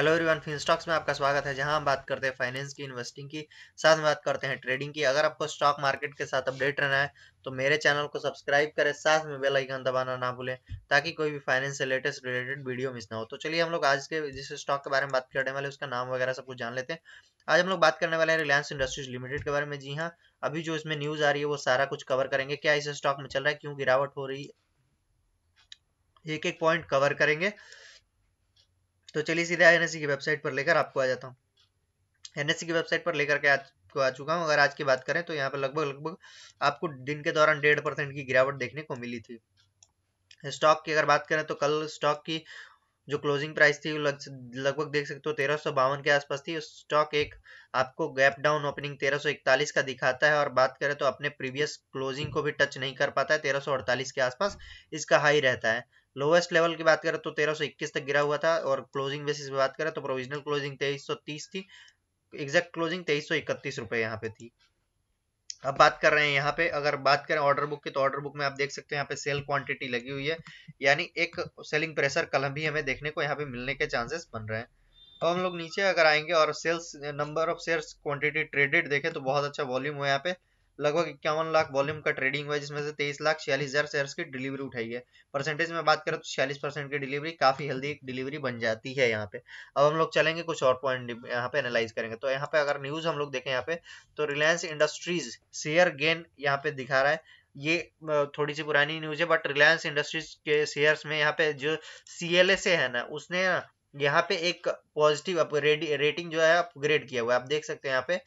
hello everyone fin stocks में आपका स्वागत है जहां हम बात करते हैं फाइनेंस की इन्वेस्टिंग की साथ में बात करते हैं ट्रेडिंग की अगर आपको स्टॉक मार्केट के साथ अपडेट रहना है तो मेरे चैनल को सब्सक्राइब करें साथ में बेल आइकन दबाना ना भूलें ताकि कोई भी फाइनेंस से लेटेस्ट रिलेटेड वीडियो मिस ना हो तो चलिए हम लोग आज के जिस स्टॉक के बारे में बात करने वाले उसका नाम वगैरह सब कुछ जान लेते हैं आज हम लोग बात करने वाले हैं रिलायंस इंडस्ट्रीज लिमिटेड के बारे में जी हाँ अभी जो इसमें न्यूज आ रही है वो सारा कुछ कवर करेंगे क्या इस स्टॉक में चल रहा है क्यों गिरावट हो रही है एक एक पॉइंट कवर करेंगे तो चलिए सीधे एन की वेबसाइट पर लेकर आपको आ जाता हूँ एन की वेबसाइट पर लेकर के आज को आ चुका हूँ अगर आज की बात करें तो यहाँ पर लगभग लगभग आपको दिन के दौरान डेढ़ परसेंट की गिरावट देखने को मिली थी स्टॉक की अगर बात करें तो कल स्टॉक की जो क्लोजिंग प्राइस थी लगभग देख सकते हो तेरह सौ बावन के आसपास थी स्टॉक एक आपको गैप डाउन ओपनिंग तेरह सौ इकतालीस का दिखाता है और बात करें तो अपने प्रीवियस क्लोजिंग को भी टच नहीं कर पाता है तेरह सौ अड़तालीस के आसपास इसका हाई रहता है लोवेस्ट लेवल की बात करें तो 1321 तक गिरा हुआ था और क्लोजिंग बेसिस पे बात करें तो प्रोविजनल क्लोजिंग 2330 थी एग्जैक्ट क्लोजिंग तेईस सौ इकतीस रुपये यहाँ पे थी अब बात कर रहे हैं यहाँ पे अगर बात करें ऑर्डर बुक की तो ऑर्डर बुक में आप देख सकते हैं यहाँ पे सेल क्वांटिटी लगी हुई है यानी एक सेलिंग प्रेशर कलम भी हमें देखने को यहाँ पे मिलने के चांसेस बन रहे हैं अब हम लोग नीचे अगर आएंगे और sales number of share quantity traded देखें तो बहुत अच्छा वॉल्यूम हुआ यहाँ पे लगभग इक्यावन लाख वॉल्यूम का ट्रेडिंग हुआ जिसमें से तेईस लाख छियालीस हजार शेयर की डिलीवरी उठाई है परसेंटेज में बात करें तो छियालीस परसेंट की डिलीवरी काफी हेल्दी डिलीवरी बन जाती है यहाँ पे अब हम लोग चलेंगे कुछ और पॉइंट यहाँ पे एनालाइज करेंगे तो यहाँ पे अगर न्यूज हम लोग देखें यहाँ पे तो रिलायंस इंडस्ट्रीज शेयर गेन यहाँ पे दिखा रहा है ये थोड़ी सी पुरानी न्यूज है बट रिलायंस इंडस्ट्रीज के शेयर में यहाँ पे जो सी है ना उसने यहाँ पे एक पॉजिटिव रेटिंग जो है अपग्रेड किया हुआ है आप देख सकते हैं यहाँ पे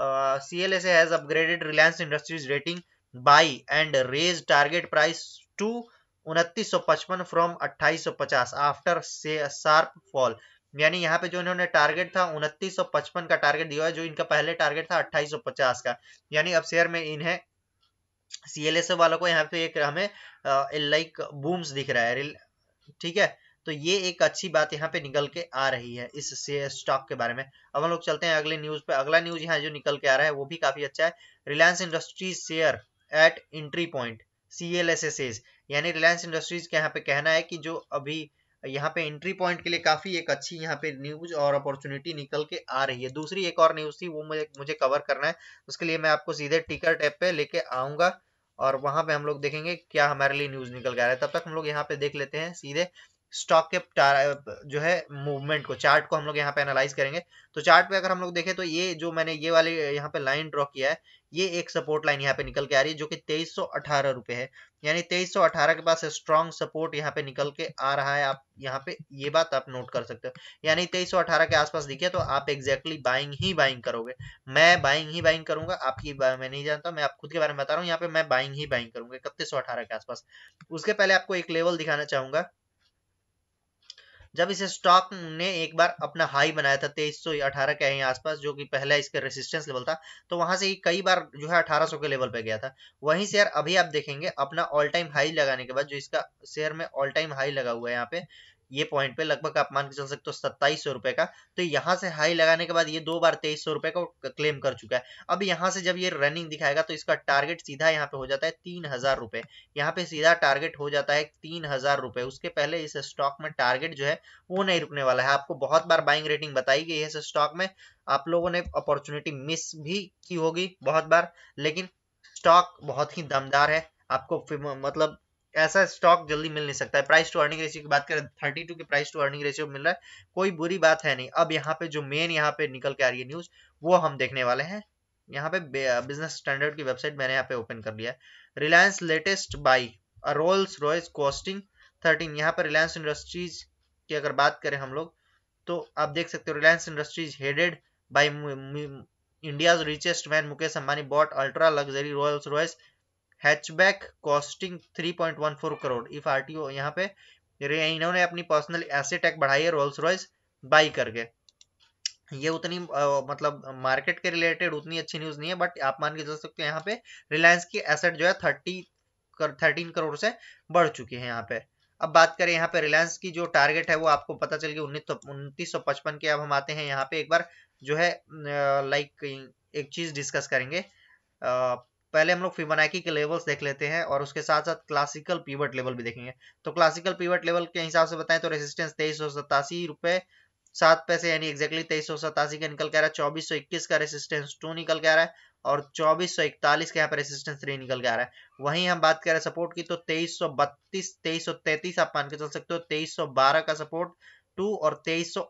CLSA has upgraded Reliance Industries rating by and raised target price to 2955 from 2850 after से शार्प फॉल यानी यहाँ पे जो इन्होंने टारगेट था 2955 का टारगेट दिया है जो इनका पहले टारगेट था 2850 का यानी अब शेयर में इन्हें सीएलएसए वालों को यहाँ पे एक हमें लाइक बूम्स दिख रहा है ठीक है तो ये एक अच्छी बात यहाँ पे निकल के आ रही है इस स्टॉक के बारे में अब हम लोग चलते हैं अगले न्यूज पे अगला न्यूज यहाँ जो निकल के आ रहा है वो भी काफी अच्छा है Reliance Industries share at entry point C L S S S यानी रिलायंस इंडस्ट्रीज का यहाँ पे कहना है कि जो अभी यहाँ पे एंट्री पॉइंट के लिए काफी एक अच्छी यहाँ पे न्यूज और अपॉर्चुनिटी निकल के आ रही है दूसरी एक और न्यूज थी वो मुझे मुझे कवर करना है उसके लिए मैं आपको सीधे टिकर टैप पे लेके आऊंगा और वहां पे हम लोग देखेंगे क्या हमारे लिए न्यूज निकल के आ रहा है तब तक हम लोग यहाँ पे देख लेते हैं सीधे स्टॉक के जो है मूवमेंट को चार्ट को हम लोग यहाँ पे एनालाइज करेंगे तो चार्ट पे अगर हम लोग देखें तो ये जो मैंने ये वाले यहाँ पे लाइन ड्रॉ किया है ये एक सपोर्ट लाइन यहाँ पे निकल के आ रही है जो कि तेईस रुपए है यानी 2318 के पास स्ट्रॉन्ग सपोर्ट यहाँ पे निकल के आ रहा है आप यहाँ पे ये बात आप नोट कर सकते हो यानी 2318 के आसपास दिखे तो आप एग्जैक्टली बाइंग ही बाइंग करोगे मैं बाइंग ही बाइंग करूंगा आपकी मैं नहीं जानता मैं आप खुद के बारे में बता रहा हूँ यहाँ पे मैं बाइंग ही बाइंग करूंगा इकतीस के आसपास उसके पहले आपको एक लेवल दिखाना चाहूंगा जब इस स्टॉक ने एक बार अपना हाई बनाया था तेईस सौ अठारह के आसपास जो कि पहला इसका रेसिस्टेंस लेवल था तो वहां से कई बार जो है अठारह सौ के लेवल पे गया था वहीं शेयर अभी आप देखेंगे अपना ऑल टाइम हाई लगाने के बाद जो इसका शेयर में ऑल टाइम हाई लगा हुआ है यहाँ पे ये पॉइंट पे लगभग आप मान के चल सकते हो सत्ताईस सौ रुपए का तो यहाँ से हाई लगाने के बाद ये दो बार तेईस सौ रुपए का क्लेम कर चुका है अब यहाँ से जब ये रनिंग दिखाएगा तो इसका टारगेट सीधा यहाँ पे हो जाता है तीन हजार रुपए यहाँ पे सीधा टारगेट हो जाता है तीन हजार रुपए उसके पहले इस स्टॉक में टारगेट जो है वो नहीं रुकने वाला है आपको बहुत बार बाइंग रेटिंग बताई गई है इस स्टॉक में आप लोगों ने अपॉर्चुनिटी मिस भी की होगी बहुत बार लेकिन स्टॉक बहुत ही दमदार है आपको मतलब ऐसा स्टॉक जल्दी मिल नहीं सकता है प्राइस टू अर्निंग रेशियो की बात करें थर्टी टू के प्राइस टू अर्निंग रेशियो मिल रहा है कोई बुरी बात है नहीं अब यहाँ पे जो मेन यहाँ पे निकल के आ रही है न्यूज वो हम देखने वाले हैं यहाँ पे बिजनेस स्टैंडर्ड की वेबसाइट मैंने यहाँ पे ओपन कर लिया है Reliance latest buy Rolls Royce costing thirteen यहाँ पर रिलायंस इंडस्ट्रीज की अगर बात करें हम लोग तो आप देख सकते हो Reliance Industries headed by India richest man Mukesh Ambani bought ultra luxury Rolls Royce hatchback costing 3.14 crore if RTO यहाँ पे इन्होंने अपनी पर्सनल एसेट टैक बढ़ाई है रोल्स रॉयस बाई करके ये उतनी आ, मतलब मार्केट के रिलेटेड उतनी अच्छी न्यूज नहीं है बट आप मान के चल सकते हैं यहाँ पे रिलायंस की एसेट जो है थर्टी कर, थर्टीन करोड़ से बढ़ चुकी है यहाँ पे अब बात करें यहाँ पे रिलायंस की जो टारगेट है वो आपको पता चल गया उन्नीस उन्नीस सौ पचपन के अब हम आते हैं यहाँ पे एक बार जो है लाइक एक चीज डिस्कस करेंगे आ, पहले हम लोग फिबोनाकी के लेवल्स देख लेते हैं और उसके साथ साथ क्लासिकल पीवट लेवल भी देखेंगे तो क्लासिकल पीवट लेवल के हिसाब से बताएं तो रेसिस्टेंस तेईस सौ सतासी रुपए सात पैसे यानी एक्जैक्टली तेईस सौ सतासी का निकल के आ रहा है चौबीस सौ इक्कीस का रेसिस्टेंस टू निकल के आ रहा है और चौबीस सौ इकतालीस का यहाँ पर रेसिस्टेंस थ्री निकल के आ रहा है वहीं हम बात करें सपोर्ट की तो तेईस सौ बत्तीस तेईस सौ तैतीस आप मान के चल सकते हो तेईस सौ बारह का सपोर्ट टू और तेईस सौ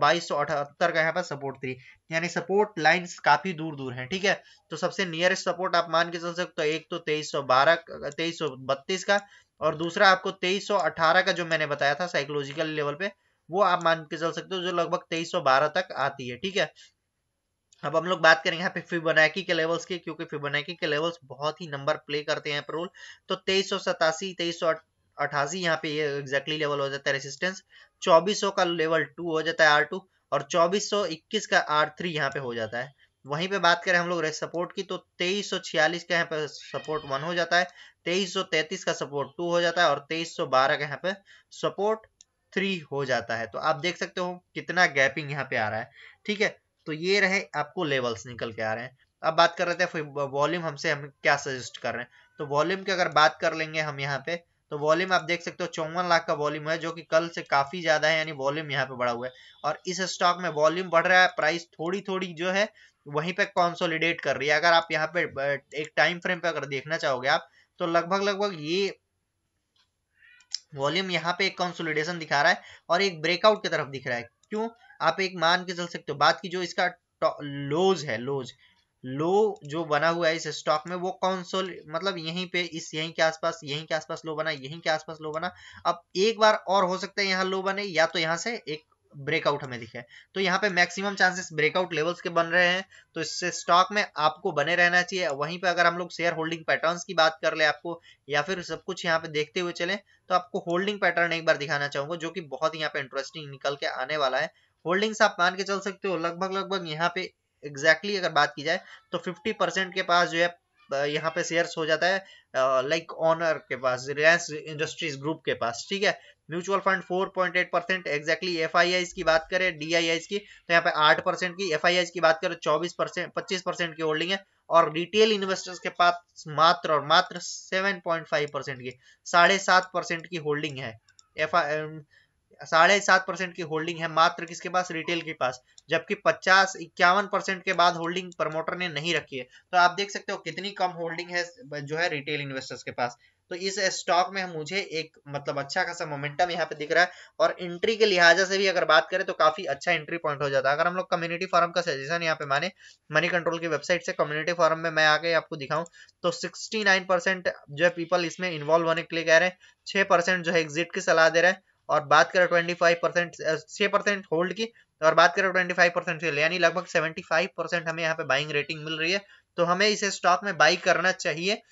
बाईस सौ अठहत्तर का यहाँ पर सपोर्ट थ्री यानी सपोर्ट लाइंस काफी दूर दूर हैं ठीक है तो सबसे नियरेस्ट सपोर्ट आप मान के चल सकते हो एक तो तेईस सौ बारह तेईस सौ बत्तीस का और दूसरा आपको तेईस सौ अठारह का जो मैंने बताया था साइकोलॉजिकल लेवल पे वो आप मान के चल सकते हो जो लगभग तेईस सौ बारह तक आती है ठीक है अब हम लोग बात करेंगे यहाँ पे फिबोनाकी के लेवल्स की क्योंकि फिबोनाकी के लेवल्स बहुत ही नंबर प्ले करते हैं रोल तो तेईस सौ सतासी तेईस सौ अठासी यहाँ पे एग्जैक्टली लेवल हो जाता है रेसिस्टेंस 2400 का लेवल टू हो जाता है आर और 2421 का आर थ्री यहाँ पे हो जाता है वहीं पे बात करें हम लोग सपोर्ट की तो तेईस का यहाँ पे सपोर्ट वन हो जाता है तेईस का सपोर्ट टू हो जाता है और तेईस सौ बारह का यहाँ पे सपोर्ट थ्री हो जाता है तो आप देख सकते हो कितना गैपिंग यहाँ पे आ रहा है ठीक है तो ये रहे आपको लेवल्स निकल के आ रहे हैं अब बात कर रहे थे वॉल्यूम हमसे हम क्या सजेस्ट कर रहे हैं तो वॉल्यूम की अगर बात कर लेंगे हम यहाँ पे तो वॉल्यूम आप देख सकते हो चौवन लाख का वॉल्यूम है जो कि कल से काफी ज्यादा है यानी वॉल्यूम यहाँ पे बढ़ा हुआ है और इस स्टॉक में वॉल्यूम बढ़ रहा है प्राइस थोड़ी थोड़ी जो है वहीं पे कॉन्सोलिडेट कर रही है अगर आप यहाँ पे एक टाइम फ्रेम पे अगर देखना चाहोगे आप तो लगभग लगभग ये वॉल्यूम यहाँ पे एक कॉन्सोलिडेशन दिखा रहा है और एक ब्रेकआउट की तरफ दिख रहा है क्यों आप एक मान के चल सकते हो बात की जो इसका लोज है लोज लो जो बना हुआ है इस स्टॉक में वो कौन मतलब यहीं पे इस यहीं के आसपास यहीं के आसपास लो बना यहीं के आसपास लो बना अब एक बार और हो सकता है यहाँ लो बने या तो यहाँ से एक ब्रेकआउट हमें दिखे तो यहाँ पे मैक्सिमम चांसेस ब्रेकआउट लेवल्स के बन रहे हैं तो इससे स्टॉक में आपको बने रहना चाहिए वहीं पे अगर हम लोग शेयर होल्डिंग पैटर्न्स की बात कर ले आपको या फिर सब कुछ यहाँ पे देखते हुए चले तो आपको होल्डिंग पैटर्न एक बार दिखाना चाहूंगा जो की बहुत यहाँ पे इंटरेस्टिंग निकल के आने वाला है होल्डिंग्स आप मान के चल सकते हो लगभग लगभग यहाँ पे एग्जैक्टली exactly अगर बात की जाए तो 50 परसेंट के पास जो है यहाँ पे शेयर्स हो जाता है लाइक ऑनर के पास रिलायंस इंडस्ट्रीज ग्रुप के पास ठीक है mutual fund 4.8 percent exactly F की बात करें डी की तो यहाँ पे 8 परसेंट की एफ की बात करें 24 परसेंट पच्चीस परसेंट की होल्डिंग है और रिटेल इन्वेस्टर्स के पास मात्र और मात्र 7.5 परसेंट की साढ़े सात परसेंट की होल्डिंग है एफ साढ़े सात परसेंट की होल्डिंग है मात्र किसके पास रिटेल के पास जबकि पचास इक्यावन परसेंट के बाद होल्डिंग प्रमोटर ने नहीं रखी है तो आप देख सकते हो कितनी कम होल्डिंग है जो है रिटेल इन्वेस्टर्स के पास तो इस स्टॉक में मुझे एक मतलब अच्छा खासा मोमेंटम यहाँ पे दिख रहा है और एंट्री के लिहाजा से भी अगर बात करें तो काफी अच्छा एंट्री पॉइंट हो जाता है अगर हम लोग कम्युनिटी फॉरम का सजेशन यहाँ पे माने मनी कंट्रोल की वेबसाइट से कम्युनिटी फॉरम में मैं आके आपको दिखाऊं तो 69 परसेंट जो है पीपल इसमें इन्वॉल्व होने के लिए कह रहे हैं छह परसेंट जो है एग्जिट की सलाह दे रहे हैं और बात करें ट्वेंटी फाइव परसेंट छह परसेंट होल्ड की तो और बात करें ट्वेंटी फाइव परसेंट सेल यानी लगभग सेवेंटी फाइव परसेंट हमें यहाँ पे बाइंग रेटिंग मिल रही है तो हमें इसे स्टॉक में बाई करना चाहिए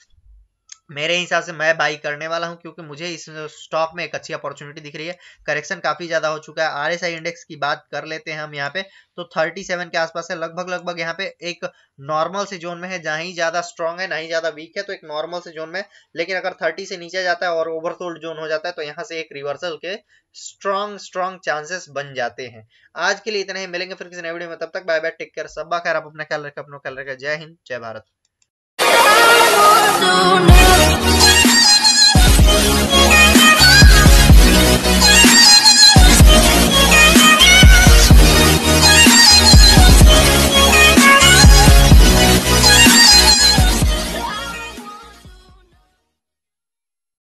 मेरे हिसाब से मैं बाई करने वाला हूं क्योंकि मुझे इस स्टॉक में एक अच्छी अपॉर्चुनिटी दिख रही है करेक्शन काफी ज्यादा हो चुका है आरएसआई इंडेक्स की बात कर लेते हैं हम यहाँ पे तो 37 के आसपास है लगभग लगभग यहाँ पे एक नॉर्मल से जोन में है जहां ही ज्यादा स्ट्रांग है ना ही ज्यादा वीक है तो एक नॉर्मल से जोन में लेकिन अगर थर्टी से नीचे जाता है और ओवरसोल्ड जोन हो जाता है तो यहाँ से एक रिवर्सल के स्ट्रॉन्ग स्ट्रॉन्ग चांसेस बन जाते हैं आज के लिए इतना ही मिलेंगे फिर किसी नए वीडियो में तब तक बाय बाय टेक केयर सब खैर आप अपना ख्याल रखें अपना ख्याल रखें जय हिंद जय भारत